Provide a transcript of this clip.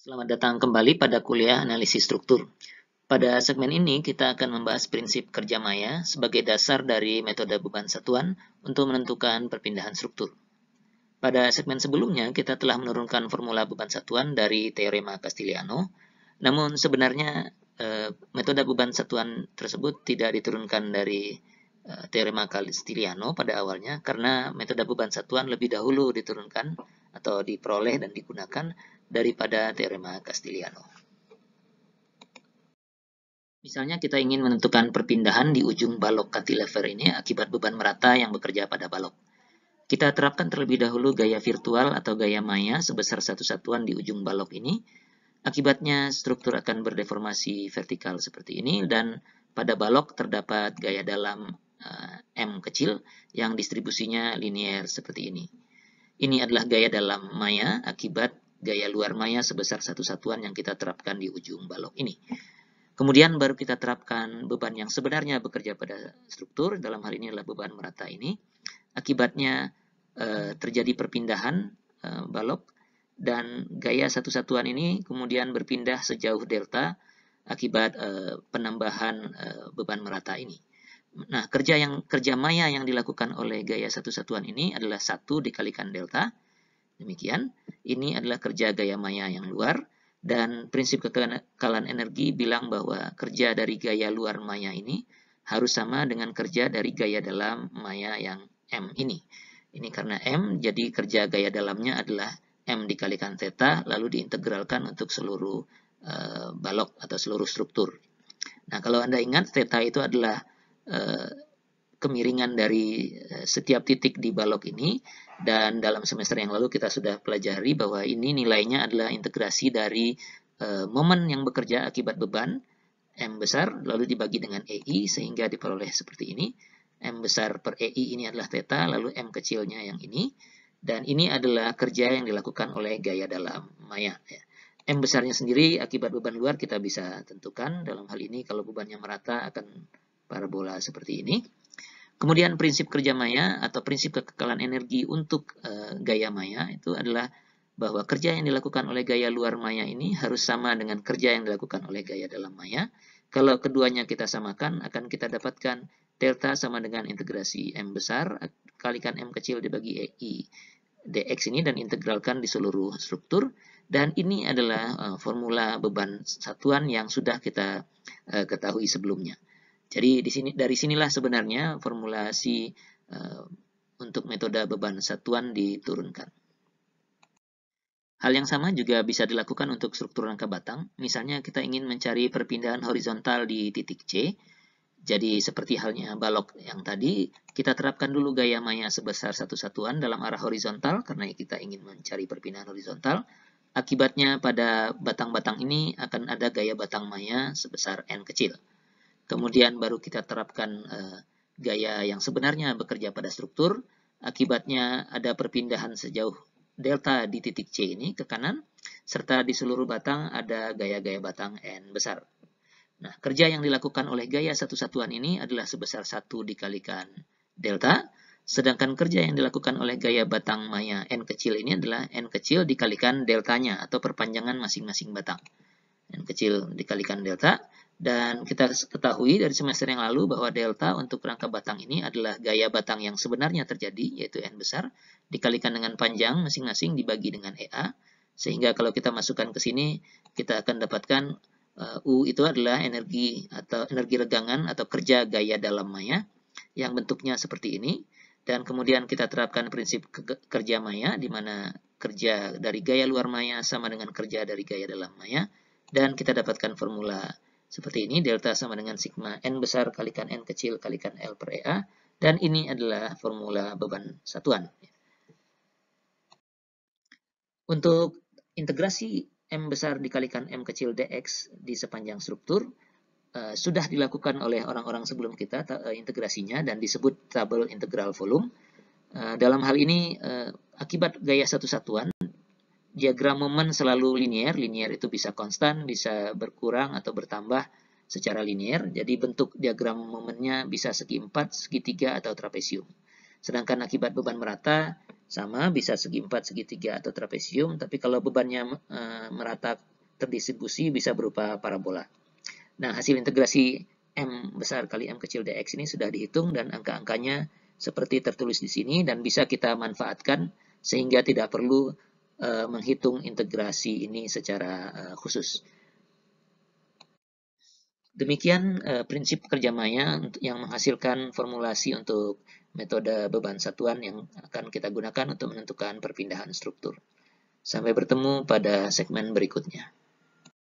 Selamat datang kembali pada kuliah analisis struktur. Pada segmen ini kita akan membahas prinsip kerja maya sebagai dasar dari metode beban satuan untuk menentukan perpindahan struktur. Pada segmen sebelumnya kita telah menurunkan formula beban satuan dari teorema Castigliano, namun sebenarnya eh, metode beban satuan tersebut tidak diturunkan dari eh, teorema Castigliano pada awalnya karena metode beban satuan lebih dahulu diturunkan atau diperoleh dan digunakan daripada teorema Castigliano. Misalnya kita ingin menentukan perpindahan di ujung balok cantilever ini akibat beban merata yang bekerja pada balok. Kita terapkan terlebih dahulu gaya virtual atau gaya maya sebesar satu satuan di ujung balok ini. Akibatnya struktur akan berdeformasi vertikal seperti ini dan pada balok terdapat gaya dalam eh, M kecil yang distribusinya linier seperti ini. Ini adalah gaya dalam maya akibat gaya luar maya sebesar satu satuan yang kita terapkan di ujung balok ini. Kemudian baru kita terapkan beban yang sebenarnya bekerja pada struktur, dalam hal ini adalah beban merata ini. Akibatnya eh, terjadi perpindahan eh, balok dan gaya satu satuan ini kemudian berpindah sejauh delta akibat eh, penambahan eh, beban merata ini. Nah, kerja yang kerja maya yang dilakukan oleh gaya satu satuan ini adalah satu dikalikan delta Demikian, ini adalah kerja gaya maya yang luar, dan prinsip kekekalan energi bilang bahwa kerja dari gaya luar maya ini harus sama dengan kerja dari gaya dalam maya yang M ini. Ini karena M, jadi kerja gaya dalamnya adalah M dikalikan theta, lalu diintegralkan untuk seluruh e, balok atau seluruh struktur. Nah, kalau Anda ingat, theta itu adalah e, kemiringan dari eh, setiap titik di balok ini dan dalam semester yang lalu kita sudah pelajari bahwa ini nilainya adalah integrasi dari e, momen yang bekerja akibat beban M besar lalu dibagi dengan EI sehingga diperoleh seperti ini M besar per EI ini adalah theta lalu M kecilnya yang ini dan ini adalah kerja yang dilakukan oleh gaya dalam maya ya. M besarnya sendiri akibat beban luar kita bisa tentukan dalam hal ini kalau bebannya merata akan parabola seperti ini. Kemudian prinsip kerja maya atau prinsip kekekalan energi untuk e, gaya maya itu adalah bahwa kerja yang dilakukan oleh gaya luar maya ini harus sama dengan kerja yang dilakukan oleh gaya dalam maya. Kalau keduanya kita samakan, akan kita dapatkan delta sama dengan integrasi M besar, kalikan M kecil dibagi EI dx ini dan integralkan di seluruh struktur. Dan ini adalah uh, formula beban satuan yang sudah kita uh, ketahui sebelumnya. Jadi di sini dari sinilah sebenarnya formulasi e, untuk metode beban satuan diturunkan. Hal yang sama juga bisa dilakukan untuk struktur rangka batang. Misalnya kita ingin mencari perpindahan horizontal di titik C. Jadi seperti halnya balok yang tadi, kita terapkan dulu gaya maya sebesar satu satuan dalam arah horizontal karena kita ingin mencari perpindahan horizontal. Akibatnya pada batang-batang ini akan ada gaya batang maya sebesar N kecil. Kemudian baru kita terapkan eh, gaya yang sebenarnya bekerja pada struktur. Akibatnya ada perpindahan sejauh delta di titik C ini ke kanan, serta di seluruh batang ada gaya-gaya batang N besar. Nah, kerja yang dilakukan oleh gaya satu satuan ini adalah sebesar 1 dikalikan delta, sedangkan kerja yang dilakukan oleh gaya batang maya N kecil ini adalah N kecil dikalikan deltanya atau perpanjangan masing-masing batang. N kecil dikalikan delta, dan kita ketahui dari semester yang lalu bahwa delta untuk rangka batang ini adalah gaya batang yang sebenarnya terjadi, yaitu N besar, dikalikan dengan panjang masing-masing dibagi dengan EA, sehingga kalau kita masukkan ke sini, kita akan dapatkan eh, U itu adalah energi atau energi regangan atau kerja gaya dalam maya yang bentuknya seperti ini. Dan kemudian kita terapkan prinsip kerja maya, di mana kerja dari gaya luar maya sama dengan kerja dari gaya dalam maya. Dan kita dapatkan formula seperti ini, delta sama dengan sigma N besar kalikan N kecil kalikan L per EA. Dan ini adalah formula beban satuan. Untuk integrasi M besar dikalikan M kecil dx di sepanjang struktur, eh, sudah dilakukan oleh orang-orang sebelum kita eh, integrasinya dan disebut tabel integral volume. Eh, dalam hal ini, akibat gaya satu satuan, diagram momen selalu linier. Linier itu bisa konstan, bisa berkurang atau bertambah secara linier. Jadi bentuk diagram momennya bisa segi 4, segi 3, atau trapesium. Sedangkan akibat beban merata sama bisa segi 4, segi 3, atau trapesium. Tapi kalau bebannya e, merata terdistribusi bisa berupa parabola. Nah, hasil integrasi M besar kali M kecil dx ini sudah dihitung dan angka-angkanya seperti tertulis di sini dan bisa kita manfaatkan sehingga tidak perlu Eh, menghitung integrasi ini secara uh, khusus. Demikian uh, prinsip kerja maya yang menghasilkan formulasi untuk metode beban satuan yang akan kita gunakan untuk menentukan perpindahan struktur. Sampai bertemu pada segmen berikutnya.